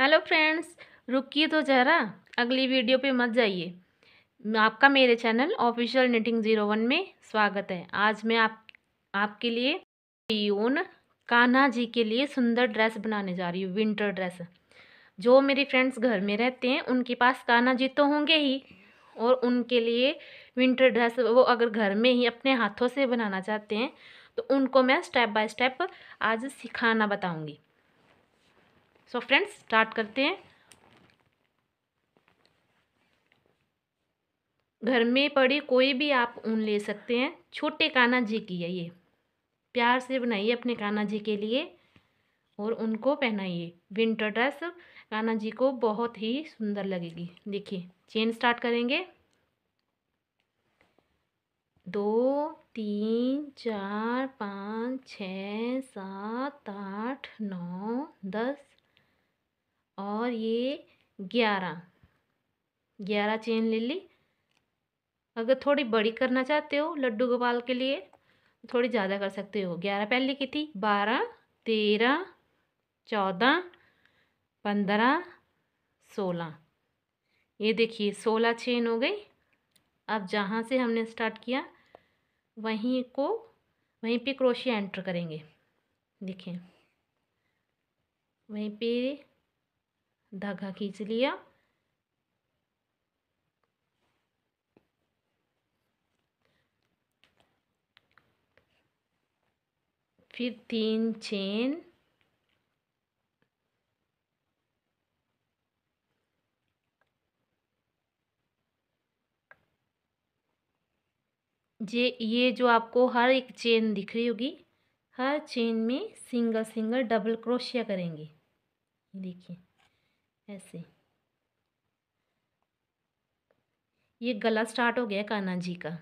hello friends रुकिए तो जरा अगली वीडियो पे मत जाइए आपका मेरे channel official knitting zero one में स्वागत है आज मैं आप आपके लिए पियोन कान्हा जी के लिए सुंदर ड्रेस बनाने जा रही हूँ विंटर ड्रेस जो मेरे फ्रेंड्स घर में रहते हैं उनके पास कान्हा जी तो होंगे ही और उनके लिए विंटर ड्रेस वो अगर घर में ही अपने हाथों से बनाना चाहते हैं तो उनको मैं स्टेप बाय स्टेप आज सिखाना बताऊंगी सो फ्रेंड्स स्टार्ट करते हैं घर में पड़ी कोई भी आप ऊन ले सकते हैं छोटे कान्हा जी की है ये प्यार से बनाइए अपने कान्हा जी के लिए और उनको पहनाइए विंटर ड्रेस कान्हा जी को बहुत ही सुंदर लगेगी देखिए चेन स्टार्ट करेंगे दो तीन चार पाँच छ सात आठ नौ दस और ये ग्यारह ग्यारह चेन ले ली अगर थोड़ी बड़ी करना चाहते हो लड्डू गोपाल के लिए थोड़ी ज़्यादा कर सकते हो ग्यारह पहले की थी बारह तेरह चौदह पंद्रह सोलह ये देखिए सोलह चेन हो गई अब जहाँ से हमने स्टार्ट किया वहीं को वहीं पे क्रोशिया एंटर करेंगे देखिए वहीं पे धागा खींच लिया फिर तीन चेन जे ये जो आपको हर एक चेन दिख रही होगी हर चेन में सिंगल सिंगल डबल क्रोशिया करेंगे देखिए ऐसे ये गला स्टार्ट हो गया कान्हा जी का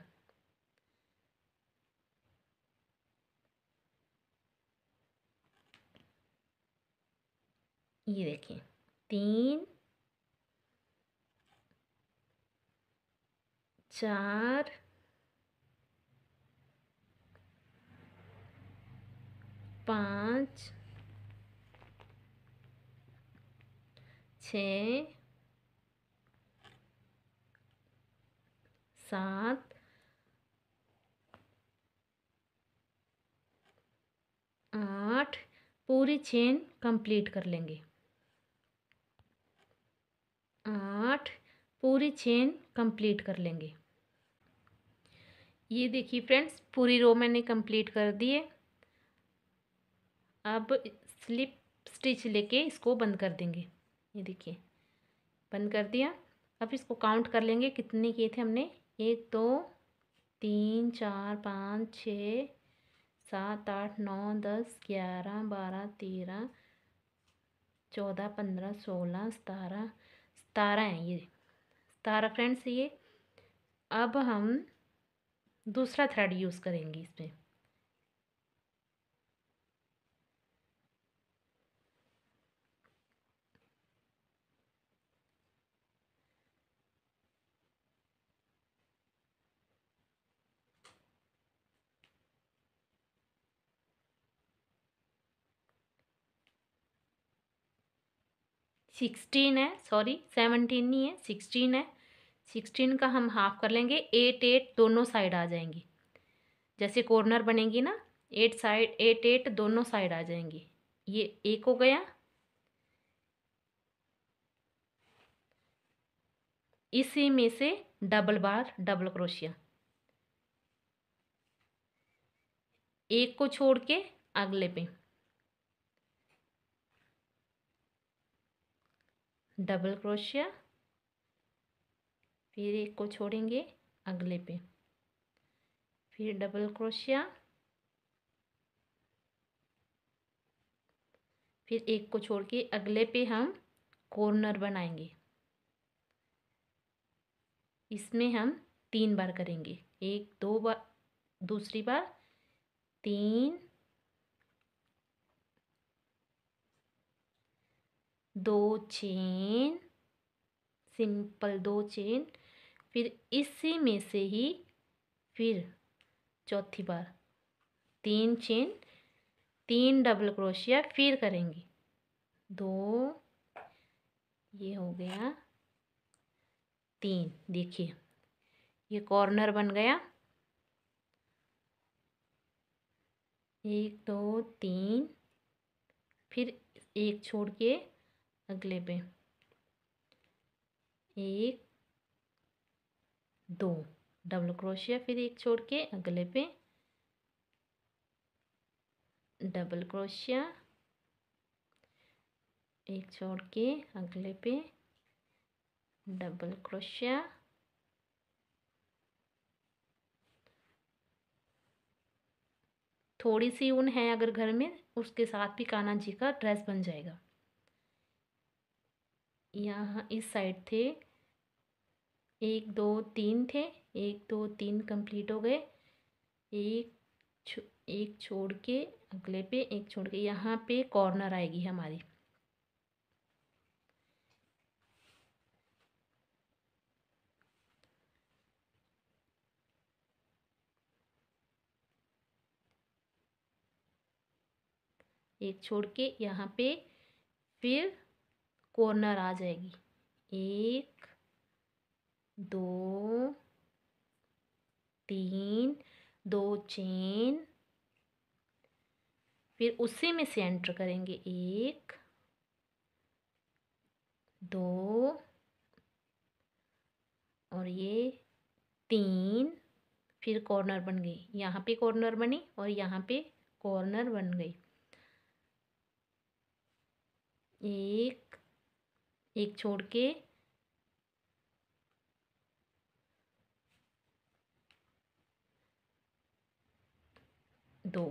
ये देखिए तीन चार पाँच छ सात आठ पूरी चेन कंप्लीट कर लेंगे आठ पूरी चेन कंप्लीट कर लेंगे ये देखिए फ्रेंड्स पूरी रो मैंने कंप्लीट कर दिए अब स्लिप स्टिच लेके इसको बंद कर देंगे ये देखिए बंद कर दिया अब इसको काउंट कर लेंगे कितने किए थे हमने एक दो तीन चार पाँच छ सात आठ नौ दस ग्यारह बारह तेरह चौदह पंद्रह सोलह सतारह सतारह हैं ये सतारह फ्रेंड्स ये अब हम दूसरा थ्रेड यूज़ करेंगे इसमें सिक्सटीन है सॉरी सेवनटीन नहीं है सिक्सटीन है सिक्सटीन का हम हाफ कर लेंगे एट एट दोनों साइड आ जाएंगी जैसे कॉर्नर बनेंगी ना एट साइड एट एट दोनों साइड आ जाएंगी ये एक हो गया इसी में से डबल बार डबल क्रोशिया एक को छोड़ के अगले पे डबल क्रोशिया फिर एक को छोड़ेंगे अगले पे फिर डबल क्रोशिया फिर एक को छोड़ के अगले पे हम कॉर्नर बनाएंगे इसमें हम तीन बार करेंगे एक दो बार दूसरी बार तीन दो चेन सिंपल दो चेन फिर इसी में से ही फिर चौथी बार तीन चेन तीन डबल क्रोशिया फिर करेंगे दो ये हो गया तीन देखिए ये कॉर्नर बन गया एक दो तीन फिर एक छोड़ के अगले पे एक दो डबल क्रोशिया फिर एक छोड़ के अगले पे डबल क्रोशिया एक छोड़ के अगले पे डबल क्रोशिया थोड़ी सी ऊन है अगर घर में उसके साथ भी कान्हा जी का ड्रेस बन जाएगा यहाँ इस साइड थे एक दो तीन थे एक दो तीन कंप्लीट हो गए एक छो, एक छोड़ के अगले पे एक छोड़ के यहाँ पे कॉर्नर आएगी हमारी एक छोड़ के यहाँ पे फिर कॉर्नर आ जाएगी एक दो तीन दो चेन फिर उसी में से एंटर करेंगे एक दो और ये तीन फिर कॉर्नर बन गई यहाँ पे कॉर्नर बनी और यहाँ पे कॉर्नर बन गई एक एक छोड़ के दो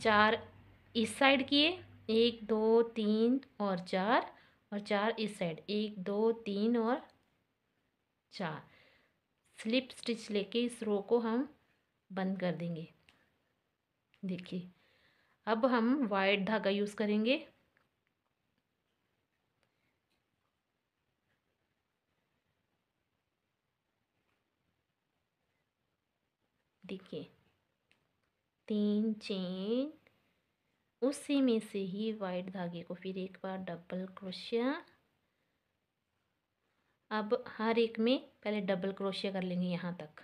चार इस साइड किए एक दो तीन और चार और चार इस साइड एक दो तीन और चार स्लिप स्टिच लेके इस रो को हम बंद कर देंगे देखिए अब हम वाइट धागा यूज़ करेंगे देखिए तीन चेन उसी में से ही वाइट धागे को फिर एक बार डबल क्रोशिया अब हर एक में पहले डबल क्रोशिया कर लेंगे यहाँ तक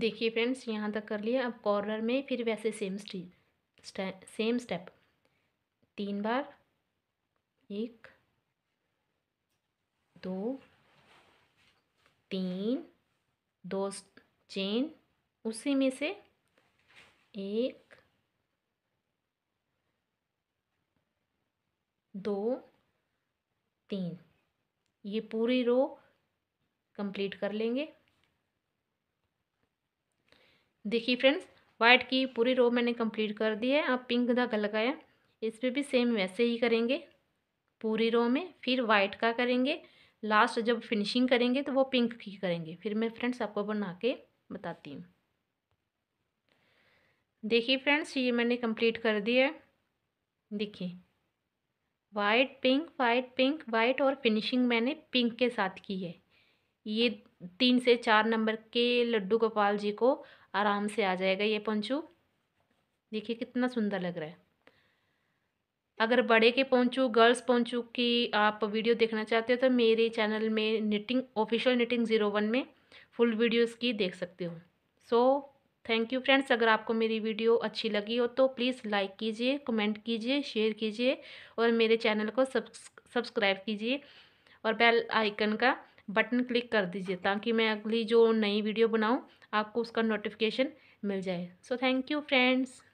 देखिए फ्रेंड्स यहाँ तक कर लिया अब कॉर्नर में फिर वैसे सेम स्टे सेम स्टेप तीन बार एक दो तीन दो चेन उसी में से एक दो तीन ये पूरी रो कंप्लीट कर लेंगे देखिए फ्रेंड्स वाइट की पूरी रो मैंने कंप्लीट कर दी है अब पिंक धागा लगाया इस पर भी सेम वैसे ही करेंगे पूरी रो में फिर वाइट का करेंगे लास्ट जब फिनिशिंग करेंगे तो वो पिंक की करेंगे फिर मैं फ्रेंड्स आपको बना के बताती हूँ देखिए फ्रेंड्स ये मैंने कंप्लीट कर दिया है देखिए white pink white pink white और फिनिशिंग मैंने पिंक के साथ की है ये तीन से चार नंबर के लड्डू गोपाल जी को आराम से आ जाएगा ये पंचू देखिए कितना सुंदर लग रहा है अगर बड़े के पहुँचू गर्ल्स पहुँचू की आप वीडियो देखना चाहते हो तो मेरे चैनल में knitting official knitting zero one में फुल वीडियोस की देख सकते हो सो थैंक यू फ्रेंड्स अगर आपको मेरी वीडियो अच्छी लगी हो तो प्लीज़ लाइक कीजिए कमेंट कीजिए शेयर कीजिए और मेरे चैनल को सब्सक्राइब कीजिए और बेल आइकन का बटन क्लिक कर दीजिए ताकि मैं अगली जो नई वीडियो बनाऊँ आपको उसका नोटिफिकेशन मिल जाए सो थैंक यू फ्रेंड्स